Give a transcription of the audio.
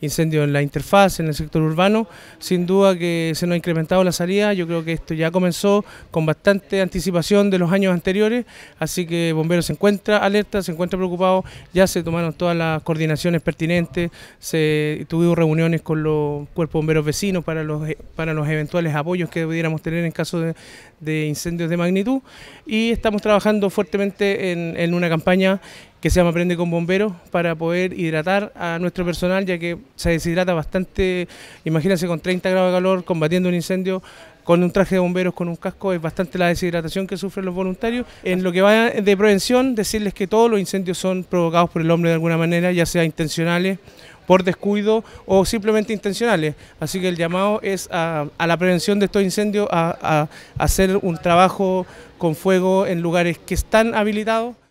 incendios en la interfaz, en el sector urbano. Sin duda que se nos ha incrementado la salida, yo creo que esto ya comenzó con bastante anticipación de los años anteriores, así que Bomberos se encuentra alerta, se encuentra preocupado, ya se tomaron todas las coordinaciones pertinentes, se tuvimos reuniones con los cuerpos bomberos vecinos para los, para los eventuales apoyos que pudiéramos tener en caso de, de incendios de magnitud y estamos trabajando fuertemente en, en una campaña que se llama Prende con Bomberos para poder hidratar a nuestro personal, ya que se deshidrata bastante, imagínense con 30 grados de calor, combatiendo un incendio, con un traje de bomberos, con un casco, es bastante la deshidratación que sufren los voluntarios. En lo que va de prevención, decirles que todos los incendios son provocados por el hombre de alguna manera, ya sea intencionales, por descuido o simplemente intencionales. Así que el llamado es a, la prevención de estos incendios, a hacer un trabajo con fuego en lugares que están habilitados.